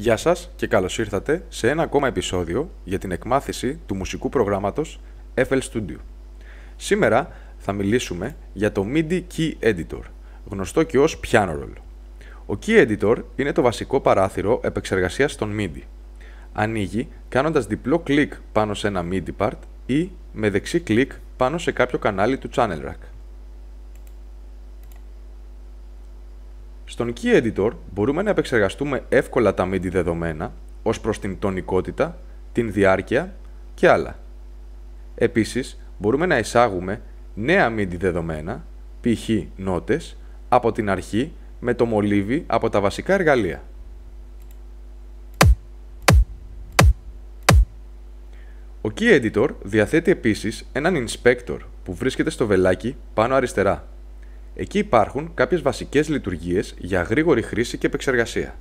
Γεια σας και καλώς ήρθατε σε ένα ακόμα επεισόδιο για την εκμάθηση του μουσικού προγράμματος FL Studio. Σήμερα θα μιλήσουμε για το MIDI Key Editor, γνωστό και ως Piano Roll. Ο Key Editor είναι το βασικό παράθυρο επεξεργασίας των MIDI. Ανοίγει κάνοντας διπλό κλικ πάνω σε ένα MIDI part ή με δεξί κλικ πάνω σε κάποιο κανάλι του Channel Rack. Στον Key Editor μπορούμε να επεξεργαστούμε εύκολα τα MIDI δεδομένα ως προς την τονικότητα, την διάρκεια και άλλα. Επίσης, μπορούμε να εισάγουμε νέα MIDI δεδομένα, π.χ. νότες, από την αρχή με το μολύβι από τα βασικά εργαλεία. Ο Key Editor διαθέτει επίσης έναν Inspector που βρίσκεται στο βελάκι πάνω αριστερά. Εκεί υπάρχουν κάποιες βασικές λειτουργίες για γρήγορη χρήση και επεξεργασία.